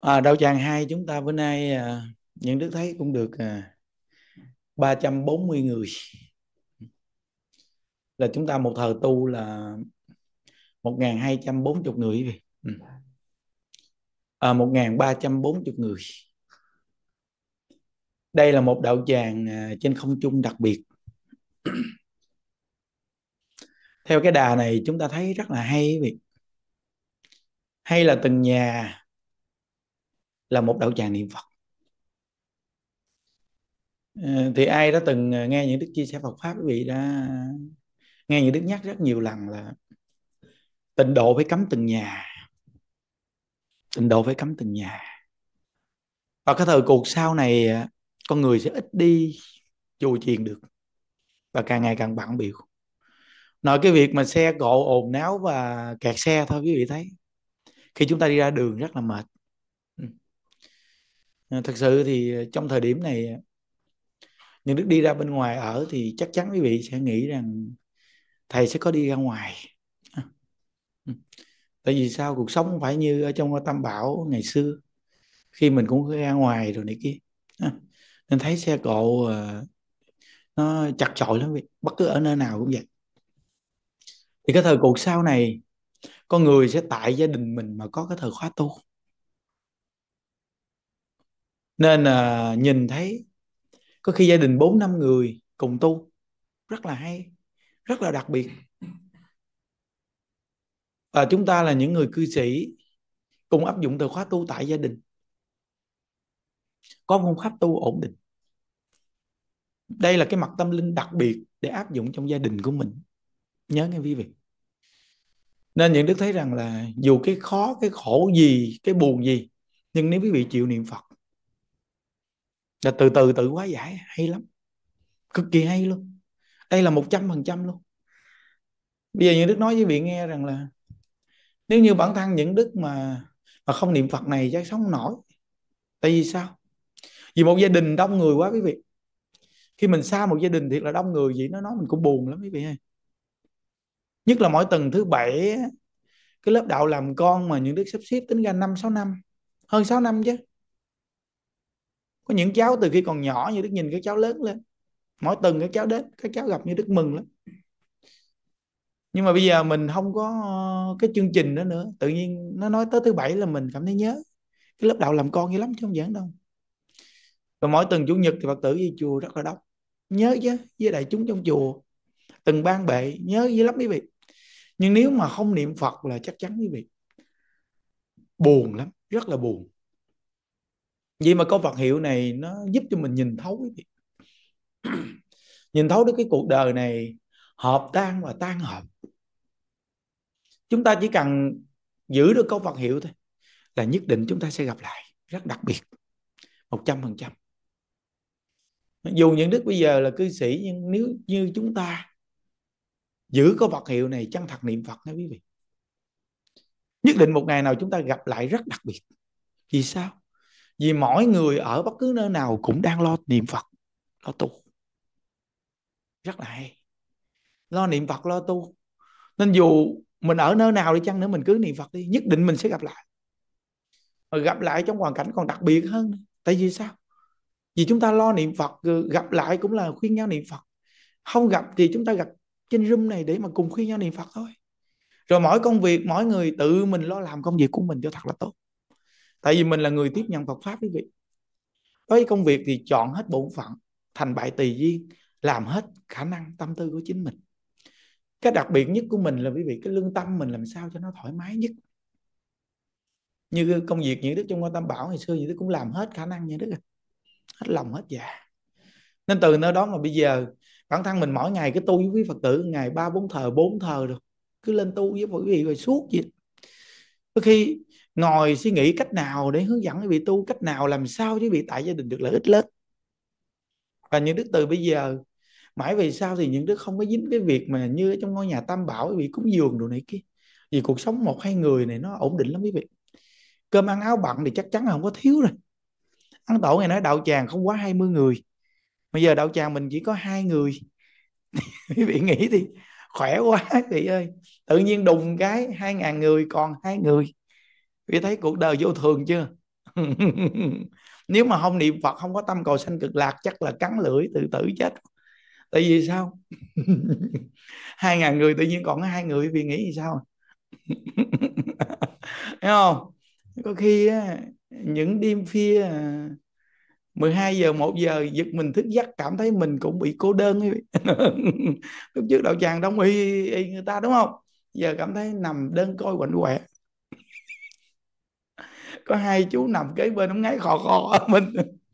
À, đạo tràng hai chúng ta bữa nay à, những đức thấy cũng được à, 340 người là chúng ta một thờ tu là 1240 người ừ. à, 1340 người đây là một đạo tràng à, trên không trung đặc biệt theo cái đà này chúng ta thấy rất là hay vậy hay là từng nhà là một đạo tràng niệm Phật ờ, thì ai đã từng ờ, nghe những đức chia sẻ Phật pháp quý vị đã nghe những đức nhắc rất nhiều lần là tịnh độ phải cấm từng nhà tịnh độ phải cấm từng nhà và cái thời cuộc sau này ờ, con người sẽ ít đi chùa chiền được và càng ngày càng bận biểu nói cái việc mà xe cộ ồn náo và kẹt xe thôi quý vị thấy khi chúng ta đi ra đường rất là mệt ừ. Ờ, thật sự thì ờ, trong thời điểm này ờ, những đức đi ra bên ngoài ở thì chắc chắn quý vị sẽ nghĩ rằng thầy sẽ có đi ra ngoài ừ. tại vì sao cuộc sống không phải như ở trong tam bảo ngày xưa khi mình cũng ra ngoài rồi này kia nên thấy xe cộ nó chặt chội lắm vậy bất cứ ở nơi nào cũng vậy thì cái thời cuộc sau này con người sẽ tại gia đình mình mà có cái thời khóa tu nên à, nhìn thấy có khi gia đình bốn năm người cùng tu rất là hay rất là đặc biệt và chúng ta là những người cư sĩ cùng áp dụng từ khóa tu tại gia đình có phương pháp tu ổn định đây là cái mặt tâm linh đặc biệt để áp dụng trong gia đình của mình nhớ nghe quý vị nên những đức thấy rằng là dù cái khó cái khổ gì cái buồn gì nhưng nếu quý vị chịu niệm phật là từ từ tự quá giải hay lắm cực kỳ hay luôn đây là một trăm phần trăm luôn bây giờ những đức nói với vị nghe rằng là nếu như bản thân những đức mà mà không niệm phật này chắc sống nổi tại vì sao vì một gia đình đông người quá quý vị khi mình xa một gia đình thiệt là đông người vậy nó nói mình cũng buồn lắm quý vị ơi nhất là mỗi tuần thứ bảy cái lớp đạo làm con mà những đức sắp xếp tính ra năm sáu năm hơn 6 năm chứ có những cháu từ khi còn nhỏ như đức nhìn các cháu lớn lên mỗi tuần các cháu đến các cháu gặp như đức mừng lắm nhưng mà bây giờ mình không có ờ, cái chương trình đó nữa tự nhiên nó nói tới thứ bảy là mình cảm thấy nhớ cái lớp đạo làm con như lắm chứ không giảng đâu rồi mỗi tuần chủ nhật thì phật tử về chùa rất là đông nhớ chứ với đại chúng trong chùa từng ban bệ nhớ dữ lắm quý vị nhưng nếu mà không niệm phật là chắc chắn quý vị buồn lắm rất là buồn vậy mà có vật hiệu này nó giúp cho mình nhìn thấu quý nhìn thấu được cái cuộc đời này hợp tan và tan hợp chúng ta chỉ cần giữ được câu vật hiệu thôi là nhất định chúng ta sẽ gặp lại rất đặc biệt một trăm phần trăm dù những đức bây giờ là cư sĩ nhưng nếu như chúng ta giữ câu vật hiệu này chân thật niệm phật nha quý vị nhất định một ngày nào chúng ta gặp lại rất đặc biệt vì sao vì mỗi người ở bất cứ nơi nào cũng đang lo niệm phật lo tu rất là hay lo niệm phật lo tu nên dù mình ở nơi nào đi chăng nữa mình cứ niệm phật đi nhất định mình sẽ gặp lại mà gặp lại trong hoàn cảnh còn đặc biệt hơn tại vì sao vì chúng ta lo niệm phật ừ, gặp lại cũng là khuyên nhau niệm phật không gặp thì chúng ta gặp trên room này để mà cùng khuyên nhau niệm phật thôi rồi mỗi công việc mỗi người tự mình lo làm công việc của mình cho thật là tốt tại vì mình là người tiếp nhận Phật pháp quý vị với công việc thì chọn hết bổn phận thành bại tùy duyên làm hết khả năng tâm tư của chính mình cái đặc biệt nhất của mình là quý vị cái lương tâm mình làm sao cho nó thoải mái nhất như công việc những đức trong quan tâm bảo ngày xưa những đức cũng làm hết khả năng như đức à. hết lòng hết dạ nên từ nơi đó mà bây giờ bản thân mình mỗi ngày cứ tu với quý phật tử ngày ba bốn thờ bốn thờ rồi cứ lên tu với quý vị rồi suốt vậy có khi ngồi suy nghĩ cách nào để hướng dẫn quý vị tu cách nào làm sao chứ vị tại gia đình được lợi ích lớn và những đức từ bây giờ mãi về sau thì những đức không có dính cái việc mà như ở trong ngôi nhà tam bảo quý vị cúng giường đồ này kia vì cuộc sống một hai người này nó ổn định lắm quý vị cơm ăn áo bận thì chắc chắn là không có thiếu rồi ăn tổ ngày nói đạo tràng không quá 20 người bây giờ đạo tràng mình chỉ có hai người quý vị nghĩ thì khỏe quá chị ơi tự nhiên đùng cái hai ngàn người còn hai người vì thấy cuộc đời vô thường chưa nếu mà không niệm phật không có tâm cầu sanh cực lạc chắc là cắn lưỡi tự tử chết tại vì sao hai ngàn người tự nhiên còn hai người vì nghĩ gì sao thấy không có khi á, những đêm phia 12 giờ 1 giờ giật mình thức giấc cảm thấy mình cũng bị cô đơn lúc trước đạo tràng đông y, y người ta đúng không giờ cảm thấy nằm đơn coi quạnh quẹ có hai chú nằm kế bên ông ngáy khò khò mình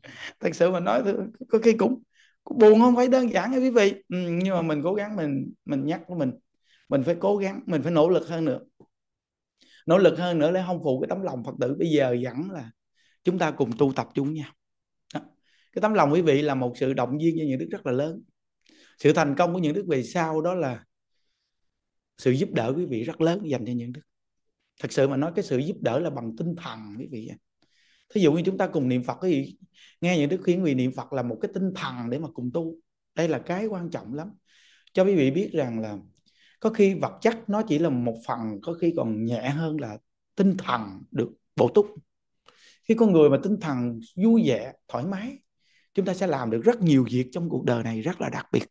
thật sự mà nói có khi cũng, cũng buồn không phải đơn giản nha quý vị ừ, nhưng mà mình cố gắng mình mình nhắc của mình mình phải cố gắng mình phải nỗ lực hơn nữa nỗ lực hơn nữa để không phụ cái tấm lòng phật tử bây giờ dẫn là chúng ta cùng tu tập chúng nhau cái tấm lòng quý vị là một sự động viên cho những đức rất là lớn sự thành công của những đức về sau đó là sự giúp đỡ quý vị rất lớn dành cho những đức thật sự mà nói cái sự giúp đỡ là bằng tinh thần quý vị thí dụ như chúng ta cùng niệm phật thì nghe những đức khuyến vị niệm phật là một cái tinh thần để mà cùng tu đây là cái quan trọng lắm cho quý vị biết rằng là có khi vật chất nó chỉ là một phần có khi còn nhẹ hơn là tinh thần được bổ túc khi con người mà tinh thần vui vẻ thoải mái chúng ta sẽ làm được rất nhiều việc trong cuộc đời này rất là đặc biệt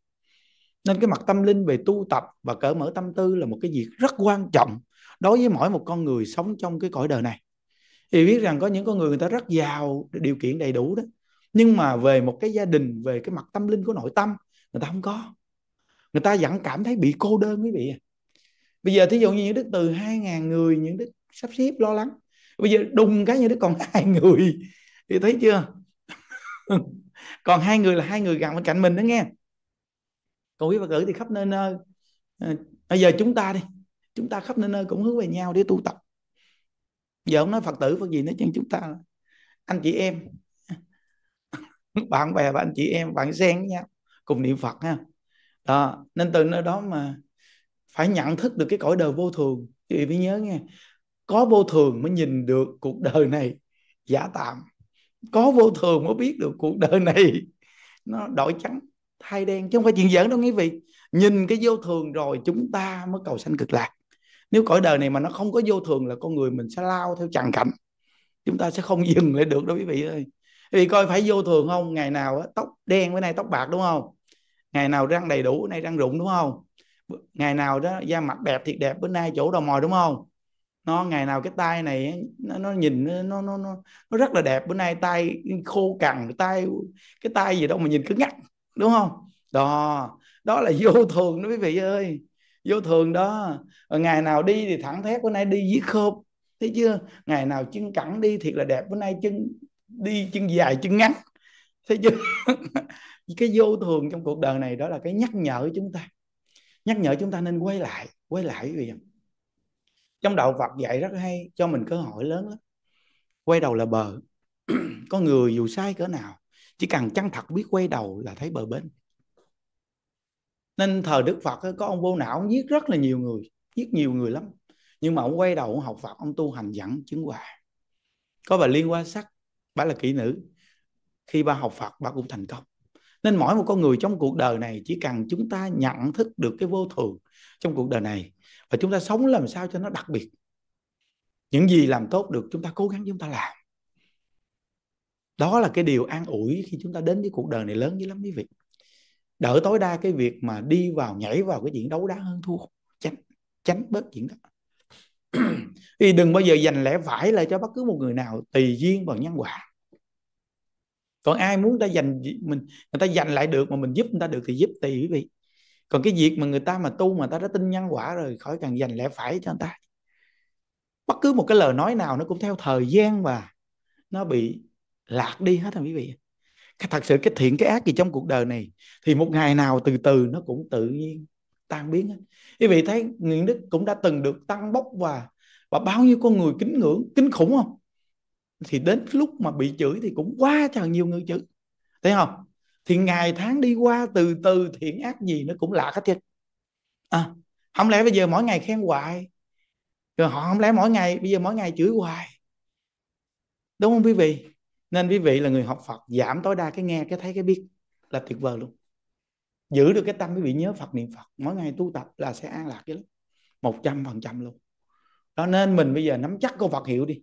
nên cái mặt tâm linh về tu tập và cởi mở tâm tư là một cái việc rất quan trọng đối với mỗi một con người sống trong cái cõi đời này thì biết rằng có những con người người ta rất giàu điều kiện đầy đủ đó nhưng mà về một cái gia đình về cái mặt tâm linh của nội tâm người ta không có người ta vẫn cảm thấy bị cô đơn quý vị bây giờ thí dụ như những đức từ 2.000 người những đức sắp xếp lo lắng bây giờ đùng cái như đức còn hai người thì thấy chưa còn hai người là hai người gần bên cạnh mình đó nghe còn quý phật tử thì khắp nơi nơi ờ, bây giờ chúng ta đi chúng ta khắp nơi nơi cũng hướng về nhau để tu tập giờ không nói phật tử phật gì nói chứ chúng ta anh chị em bạn bè và anh chị em bạn xen với nhau cùng niệm phật ha đó nên từ nơi đó mà phải nhận thức được cái cõi đời vô thường quý vị phải nhớ nghe có vô thường mới nhìn được cuộc đời này giả tạm có vô thường mới biết được cuộc đời này nó đổi trắng thay đen chứ không phải chuyện giỡn đâu quý vị nhìn cái vô thường rồi chúng ta mới cầu sanh cực lạc nếu cõi đời này mà nó không có vô thường là con người mình sẽ lao theo chằng cảnh chúng ta sẽ không dừng lại được đâu quý vị ơi quý vị coi phải vô thường không ngày nào tóc đen bữa nay tóc bạc đúng không ngày nào răng đầy đủ bữa nay răng rụng đúng không ngày nào đó da mặt đẹp thiệt đẹp bữa nay chỗ đầu mồi đúng không nó ngày nào cái tay này nó, nó nhìn nó nó nó nó rất là đẹp bữa nay tay khô cằn tay cái tay gì đâu mà nhìn cứ ngắt đúng không đó đó là vô thường đó quý vị ơi vô thường đó Ở ngày nào đi thì thẳng thét bữa nay đi dưới khớp thấy chưa ngày nào chân cẳng đi thiệt là đẹp bữa nay chân đi chân dài chân ngắn thấy chưa cái vô thường trong cuộc đời này đó là cái nhắc nhở chúng ta nhắc nhở chúng ta nên quay lại quay lại quý vị trong đạo Phật dạy rất hay cho mình cơ hội lớn lắm quay đầu là bờ có người dù sai cỡ nào chỉ cần chân thật biết quay đầu là thấy bờ bên nên thờ Đức Phật có ông vô não ông giết rất là nhiều người giết nhiều người lắm nhưng mà ông quay đầu ông học Phật ông tu hành dẫn chứng quả có bà liên hoa sắc bà là kỹ nữ khi bà học Phật bà cũng thành công nên mỗi một con người trong cuộc đời này chỉ cần chúng ta nhận thức được cái vô thường trong cuộc đời này và chúng ta sống làm sao cho nó đặc biệt những gì làm tốt được chúng ta cố gắng chúng ta làm đó là cái điều an ủi khi chúng ta đến với cuộc đời này lớn dữ lắm quý vị đỡ tối đa cái việc mà đi vào nhảy vào cái chuyện đấu đá hơn thua tránh tránh bớt chuyện đó thì đừng bao giờ dành lẽ vải lại cho bất cứ một người nào tùy duyên vào nhân quả còn ai muốn ta dành mình người ta dành lại được mà mình giúp người ta được thì giúp tùy quý vị còn cái việc mà người ta mà tu mà ta đã tin nhân quả rồi khỏi cần dành lẽ phải cho người ta bất cứ một cái lời nói nào nó cũng theo thời gian và nó bị lạc đi hết thằng quý vị cái thật sự cái thiện cái ác gì trong cuộc đời này thì một ngày nào từ từ nó cũng tự nhiên tan biến hết. quý vị thấy nguyễn đức cũng đã từng được tăng bốc và và bao nhiêu con người kính ngưỡng kinh khủng không thì đến lúc mà bị chửi thì cũng quá trời nhiều người chửi thấy không thì ngày tháng đi qua từ từ thiện ác gì nó cũng lạ hết trơn à, không lẽ bây giờ mỗi ngày khen hoài rồi họ không lẽ mỗi ngày bây giờ mỗi ngày chửi hoài đúng không quý vị nên quý vị là người học Phật giảm tối đa cái nghe cái thấy cái biết là tuyệt vời luôn giữ được cái tâm quý vị nhớ Phật niệm Phật mỗi ngày tu tập là sẽ an lạc chứ một trăm phần trăm luôn đó nên mình bây giờ nắm chắc câu Phật hiệu đi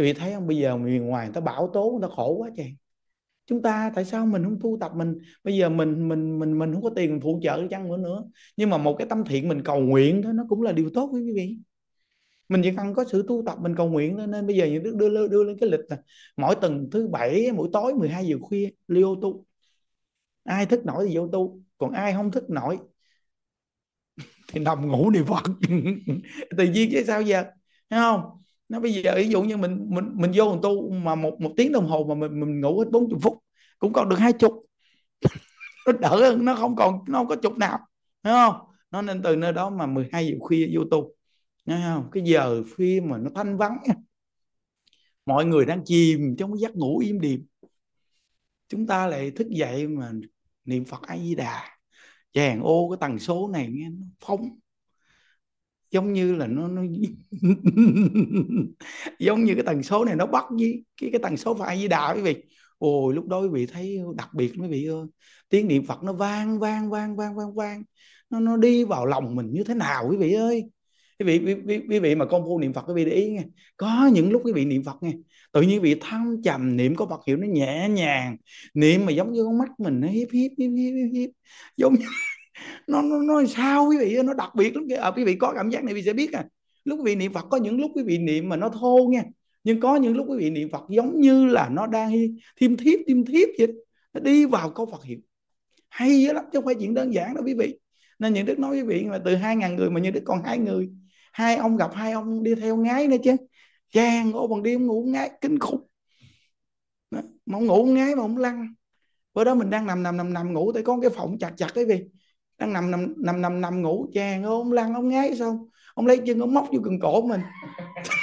thì vì thấy không bây giờ miền ngoài người ta bảo tố người ta khổ quá chị. chúng ta tại sao mình không tu tập mình bây giờ mình mình mình mình không có tiền phụ trợ chăng nữa nữa nhưng mà một cái tâm thiện mình cầu nguyện thôi nó cũng là điều tốt quý vị mình chỉ cần có sự tu tập mình cầu nguyện thôi nên bây giờ những đức đưa, đưa đưa lên cái lịch là mỗi tuần thứ bảy mỗi tối 12 giờ khuya liêu tu ai thức nổi thì vô tu còn ai không thức nổi thì nằm ngủ đi Phật tự nhiên chứ sao giờ thấy không nó bây giờ ví dụ như mình mình mình vô mình tu mà một một tiếng đồng hồ mà mình mình ngủ hết 40 phút cũng còn được hai chục nó đỡ hơn nó không còn nó không có chục nào thấy không nó nên từ nơi đó mà 12 giờ khuya vô tu thấy không cái giờ khuya mà nó thanh vắng mọi người đang chìm trong giấc ngủ im điềm chúng ta lại thức dậy mà niệm Phật A Di Đà chèn ô cái tần số này nghe nó phóng giống như là nó nó giống như cái tần số này nó bắt với cái cái tần số phải với đà quý vị ôi lúc đó quý vị thấy đặc biệt quý vị ơi tiếng niệm phật nó vang vang vang vang vang vang nó nó đi vào lòng mình như thế nào quý vị ơi quý vị quý, quý, quý vị mà công phu niệm phật quý vị để ý nghe có những lúc quý vị niệm phật nghe tự nhiên vị thâm trầm niệm có phật hiệu nó nhẹ nhàng niệm mà giống như con mắt mình nó hiếp hiếp hiếp hiếp hiếp giống như nó nó, nó sao quý vị nó đặc biệt lắm kìa à, quý vị có cảm giác này quý vị sẽ biết à lúc quý vị niệm phật có những lúc quý vị niệm mà nó thô nha nhưng có những lúc quý vị niệm phật giống như là nó đang thiêm thiếp thiêm thiếp vậy nó đi vào câu phật hiệu hay lắm chứ không phải chuyện đơn giản đâu quý vị nên những đức nói quý vị mà từ hai ngàn người mà như đức còn hai người hai ông gặp hai ông đi theo ngái nữa chứ chàng ngủ bằng đêm ngủ ngái kinh khủng mà ông ngủ ngái mà ông lăn bữa đó mình đang nằm nằm nằm nằm ngủ tới có cái phòng chặt chặt cái gì đang nằm nằm nằm nằm, nằm ngủ chàng ông lăn ông ngáy xong ông lấy chân ông móc vô gần cổ mình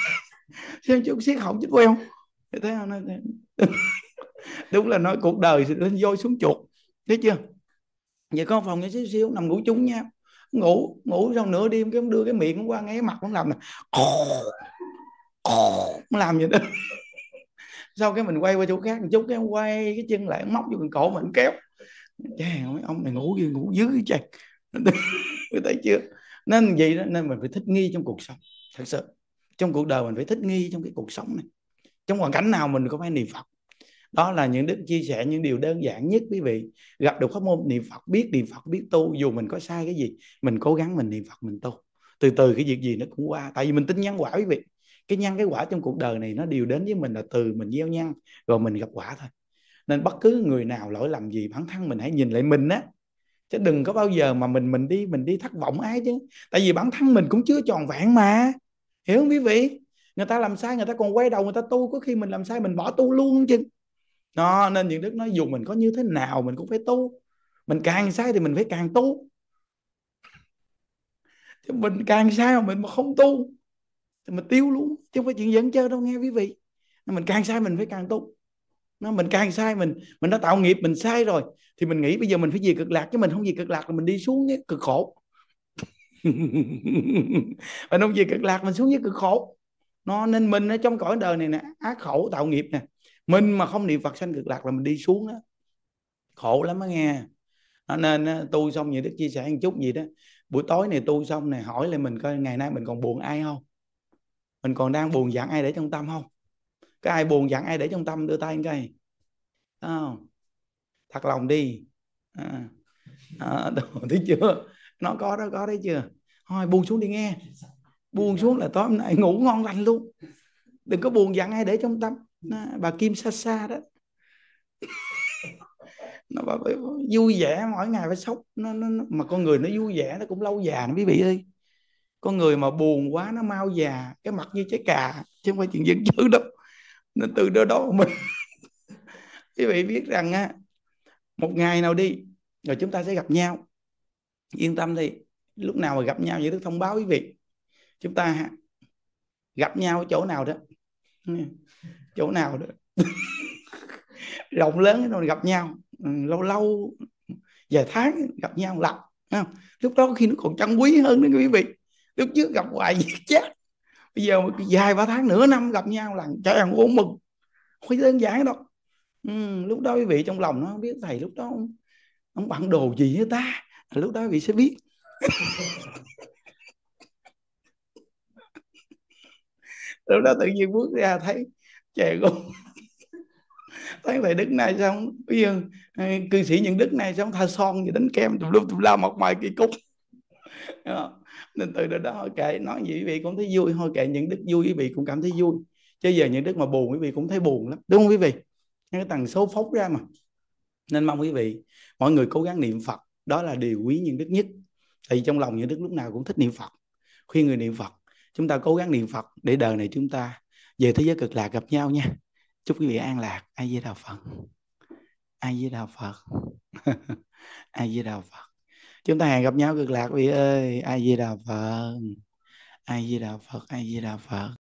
xem chút xiết hỏng chết queo thấy không đúng là nói cuộc đời lên voi xuống chuột thấy chưa vậy con phòng nhỏ xíu xíu nằm ngủ chung nhau ngủ ngủ xong nửa đêm cái ông đưa cái miệng qua ngáy mặt ông làm nè nó làm gì đó sau cái mình quay qua chỗ khác một chút cái quay cái chân lại móc vô cần cổ mình kéo chàng nói ông này ngủ gì ngủ dữ chàng thấy chưa nên vậy đó nên mình phải thích nghi trong cuộc sống thật sự trong cuộc đời mình phải thích nghi trong cái cuộc sống này trong hoàn cảnh nào mình cũng phải niệm phật đó là những đức chia sẻ những điều đơn giản nhất quý vị gặp được pháp môn niệm phật biết niệm phật biết tu dù mình có sai cái gì mình cố gắng mình niệm phật mình tu từ từ cái việc gì nó cũng qua tại vì mình tin nhân quả quý vị cái nhân cái quả trong cuộc đời này nó đều đến với mình là từ mình gieo nhân rồi mình gặp quả thôi nên bất cứ người nào lỗi làm gì bản thân mình hãy nhìn lại mình á chứ đừng có bao giờ mà mình mình đi mình đi thất vọng ai chứ tại vì bản thân mình cũng chưa tròn vẹn mà hiểu không quý vị người ta làm sai người ta còn quay đầu người ta tu có khi mình làm sai mình bỏ tu luôn chứ đó, nên những đức nói dù mình có như thế nào mình cũng phải tu mình càng sai thì mình phải càng tu chứ mình càng sai mà mình mà không tu thì mình tiêu luôn chứ không phải chuyện dẫn chơi đâu nghe quý vị mình càng sai mình phải càng tu nó mình càng sai mình mình đã tạo nghiệp mình sai rồi thì mình nghĩ bây giờ mình phải về cực lạc chứ mình không về cực lạc là mình đi xuống với cực khổ mình không về cực lạc mình xuống với cực khổ nó nên mình ở trong cõi đời này nè ác khẩu tạo nghiệp nè mình mà không niệm phật sanh cực lạc là mình đi xuống đó khổ lắm á nghe đó nên tu xong vậy đức chia sẻ một chút gì đó buổi tối này tu xong này hỏi lại mình coi ngày nay mình còn buồn ai không mình còn đang buồn giận ai để trong tâm không cái ai buồn giận ai để trong tâm đưa tay cái không thật lòng đi à, à, đồ, thấy chưa nó có đó có đấy chưa thôi buông xuống đi nghe buông xuống là tối nay ngủ ngon lành luôn đừng có buồn giận ai để trong tâm đó, bà kim xa xa đó nó bà phải vui vẻ mỗi ngày phải sốc nó, nó, nó mà con người nó vui vẻ nó cũng lâu già nó quý vị ơi con người mà buồn quá nó mau già cái mặt như trái cà chứ không phải chuyện dân dữ đâu nên từ đó đó mình quý vị biết rằng á một ngày nào đi rồi chúng ta sẽ gặp nhau yên tâm đi lúc nào mà gặp nhau vậy tôi thông báo quý vị chúng ta gặp nhau ở chỗ nào đó chỗ nào đó rộng lớn rồi gặp nhau ừ, lâu lâu vài tháng gặp nhau lặp lúc đó khi nó còn trân quý hơn nữa quý vị lúc trước gặp hoài chết bây giờ dài ba tháng nửa năm gặp nhau lần cho ăn uống mừng không đơn giản đâu ừ, lúc đó quý vị trong lòng nó biết thầy lúc đó ông, ông bằng đồ gì với ta lúc đó quý vị sẽ biết lúc đó tự nhiên bước ra thấy trẻ con thấy thầy đức này xong bây giờ ờ, cư sĩ những đức này xong tha son gì đánh kem tùm lum tùm la mọc mày kỳ cục nên từ đó đó cái nói gì quý vị cũng thấy vui thôi kệ những đức vui quý vị cũng cảm thấy vui chứ giờ những đức mà buồn quý vị cũng thấy buồn lắm đúng không quý vị cái tần số phóng ra mà nên mong quý vị mọi người cố gắng niệm phật đó là điều quý những đức nhất tại trong lòng những đức lúc nào cũng thích niệm phật khuyên người niệm phật chúng ta cố gắng niệm phật để đời này chúng ta về thế giới cực lạc gặp nhau nha chúc quý vị an lạc ai với đạo phật ai với đạo phật ai với đạo phật chúng ta hẹn gặp nhau cực lạc vị ơi ai di đà phật ai di đà phật ai di đà phật